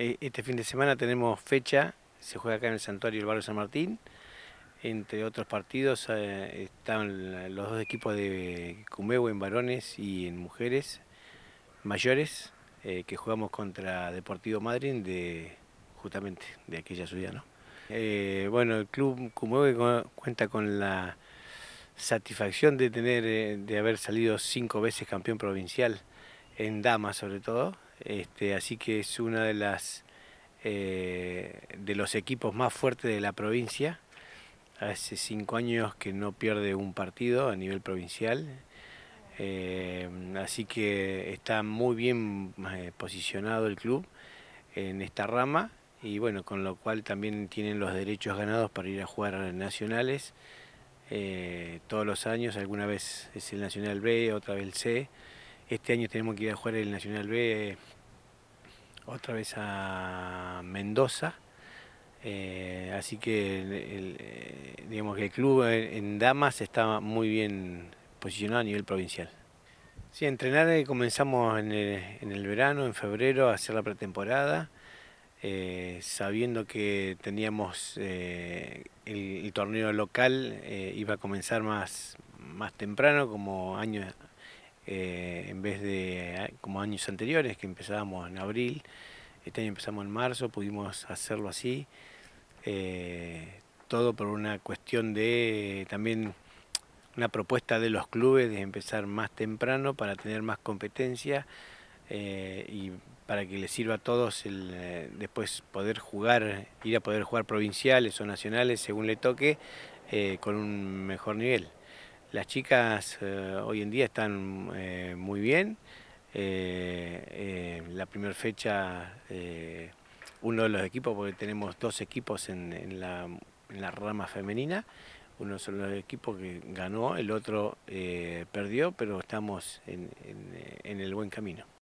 Eh, este fin de semana tenemos fecha, se juega acá en el Santuario del Barrio San Martín. Entre otros partidos eh, están los dos equipos de Cumeo en varones y en mujeres mayores, eh, que jugamos contra Deportivo Madrid de justamente de aquella ciudad. bueno, el club Cumeo cuenta con la satisfacción de tener, de haber salido cinco veces campeón provincial en damas sobre todo, este, así que es uno de, las, eh, de los equipos más fuertes de la provincia. Hace cinco años que no pierde un partido a nivel provincial. Eh, así que está muy bien eh, posicionado el club en esta rama y bueno, con lo cual también tienen los derechos ganados para ir a jugar a nacionales todos los años, alguna vez es el Nacional B, otra vez el C. Este año tenemos que ir a jugar el Nacional B otra vez a Mendoza. Eh, así que el, eh, digamos que el club en Damas está muy bien posicionado a nivel provincial. Sí, entrenar eh, comenzamos en el, verano, en febrero, a hacer la pretemporada, sabiendo que teníamos el, torneo local, iba a comenzar más, más temprano, como año eh, en vez de eh, como años anteriores que empezábamos en abril, este año empezamos en marzo, pudimos hacerlo así, eh, todo por una cuestión de también una propuesta de los clubes de empezar más temprano para tener más competencia y para que les sirva a todos el, después poder jugar, ir a poder jugar provinciales o nacionales según le toque, con un mejor nivel. Las chicas eh, hoy en día están eh, muy bien. Eh, la primera fecha, uno de los equipos, porque tenemos dos equipos en, la, rama femenina, uno son los equipos que ganó, el otro perdió, pero estamos en el buen camino.